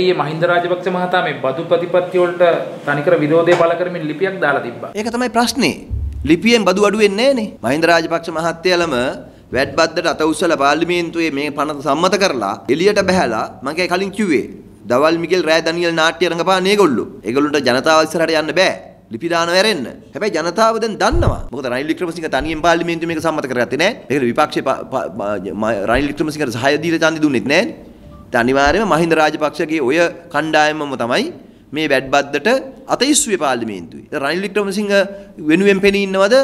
ඊයේ මහින්ද රාජපක්ෂ මහතා මේ බදු ප්‍රතිපත්ති වලට තනිකර විරෝධය පළ කරමින් ලිපියක් දාලා තිබ්බා. ඒක තමයි ප්‍රශ්නේ. ලිපියෙන් බදු අඩු වෙන්නේ නැහනේ. මහින්ද රාජපක්ෂ මහත්තයලම වැඩ් බද්දට අත උස්සලා පාර්ලිමේන්තුවේ මේ පනත සම්මත කරලා එළියට බහැලා මගේ කලින් කිව්වේ දවල් මිගෙල් රෑ දනියෙල් නාට්‍ය රඟපාන මේගොල්ලෝ. ඒගොල්ලන්ට ජනතාව ඉස්සරහට යන්න බෑ. ලිපි දානව ඇරෙන්න. හැබැයි ජනතාව දැන් දන්නවා. මොකද රනිල් වික්‍රමසිංහ තනියෙන් පාර්ලිමේන්තුවේ මේක සම්මත කරගත්තේ නැහැ. මේකට විපක්ෂේ රනිල් වික්‍රමසිංහට සහාය දීලා ඡන්දි දුන්නෙත් නැහැ. අනිවාර්යයෙන්ම මහින්ද රාජපක්ෂගේ ඔය කණ්ඩායමම තමයි මේ වැඩබද්දට අතීස්ුවේ පාර්ලිමේන්තුවේ. රනිල් වික්‍රමසිංහ වෙනුවෙන් පෙනී ඉන්නවද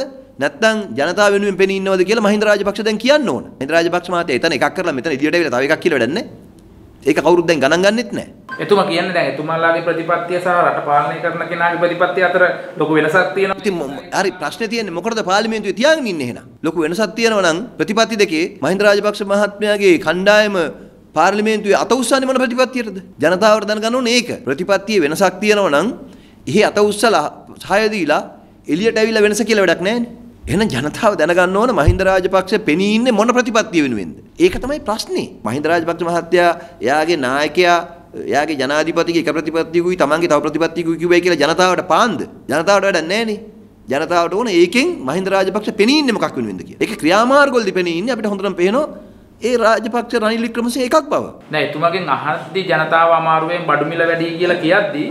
නැත්නම් ජනතාව වෙනුවෙන් පෙනී ඉන්නවද කියලා මහින්ද රාජපක්ෂ දැන් කියන්න ඕන. මහින්ද රාජපක්ෂ මහත්තයා එතන එකක් කරලා මෙතන ඉදිරියට වෙලා තව එකක් කියලා වැඩක් නැහැ. ඒක කවුරුත් දැන් ගණන් ගන්නෙත් නැහැ. එතුමා කියන්නේ දැන් එතුමාලාගේ ප්‍රතිපත්තිය සහ රට පාලනය කරන කෙනාගේ ප්‍රතිපත්තිය අතර ලොකු වෙනසක් තියෙනවා. ඉතින් හරි ප්‍රශ්නේ තියෙන්නේ මොකටද පාර්ලිමේන්තුවේ තියාගෙන ඉන්නේ එහෙනම්? ලොකු වෙනසක් තියෙනවා නම් ප්‍රතිපත්ති දෙකේ මහින්ද රාජපක්ෂ මහත්මයාගේ කණ්ඩායම පාර්ලිමේන්තුවේ අත උස්සන්නේ මොන ප්‍රතිපත්තියටද? ජනතාවට දැනගන්න ඕනේ ඒක. ප්‍රතිපත්තියේ වෙනසක් තියෙනවා නම් එහි අත උස්සලා සහය දීලා එළියට ඇවිල්ලා වෙනස කියලා වැඩක් නැහැනේ. එහෙනම් ජනතාව දැනගන්න ඕන මහින්ද රාජපක්ෂ පෙනී ඉන්නේ මොන ප්‍රතිපත්තිය වෙනුවෙන්ද? ඒක තමයි ප්‍රශ්නේ. මහින්ද රාජපක්ෂ මහත්තයා එයාගේ නායකයා එයාගේ ජනාධිපතිගේ එක ප්‍රතිපත්තියකුයි තමන්ගේ තව ප්‍රතිපත්තියකුයි කිව්වයි කියලා ජනතාවට පාන්ද? ජනතාවට වැඩක් නැහැනේ. ජනතාවට ඕන ඒකෙන් මහින්ද රාජපක්ෂ පෙනී ඉන්නේ මොකක් වෙනුවෙන්ද කියලා. ඒක ක්‍රියාමාර්ගවලදී පෙනී ඉන්නේ අපිට හොඳටම පේනවා ඒ රාජපක්ෂ රනිල් වික්‍රමසිංහ එකක් බව. නෑ එතුමාගෙන් අහද්දී ජනතාව අමාරුවෙන් බඩු මිල වැඩි කියලා කියද්දී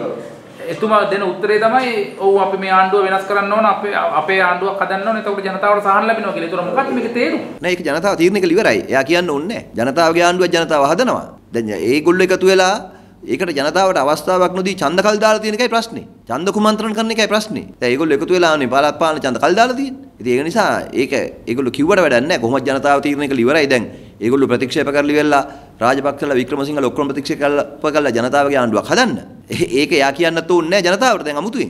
එතුමා දෙන උත්තරේ තමයි ඔව් අපි මේ ආණ්ඩුව වෙනස් කරන්න ඕන අපේ අපේ ආණ්ඩුවක් හදන්න ඕන එතකොට ජනතාවට සහන ලැබෙනවා කියලා. ඒතර මොකක්ද මේකේ තේරුම? නෑ ඒක ජනතාව තීරණය කළ ඉවරයි. එයා කියන්න ඕනේ නෑ. ජනතාවගේ ආණ්ඩුව ජනතාව හදනවා. දැන් ඒගොල්ලෝ එකතු වෙලා ඒකට ජනතාවට අවස්ථාවක් නොදී ඡන්ද කල් දාලා තියෙන එකයි ප්‍රශ්නේ. ඡන්ද කුමන්ත්‍රණ කරන එකයි ප්‍රශ්නේ. දැන් ඒගොල්ලෝ එකතු වෙලා ආනේ බලපාන ඡන්ද කල් දාලා තියෙන්නේ. ඉතින් ඒක නිසා ඒක ඒගොල්ලෝ කිව්වට වැඩක් නෑ. කොහොමද ජනතාව තීරණය කළ ඉවරයි දැන්. ඒගොල්ලෝ ප්‍රතික්ෂේප කරලා ඉවරලා රාජපක්ෂලා වික්‍රමසිංහලා ඔක්කොම ප්‍රතික්ෂේප කරලා ජනතාවගේ ආණ්ඩුවක් හදන්න. ඒක එයා කියන්නත් ඕනේ නැහැ ජනතාවට දැන් අමුතුවෙන්.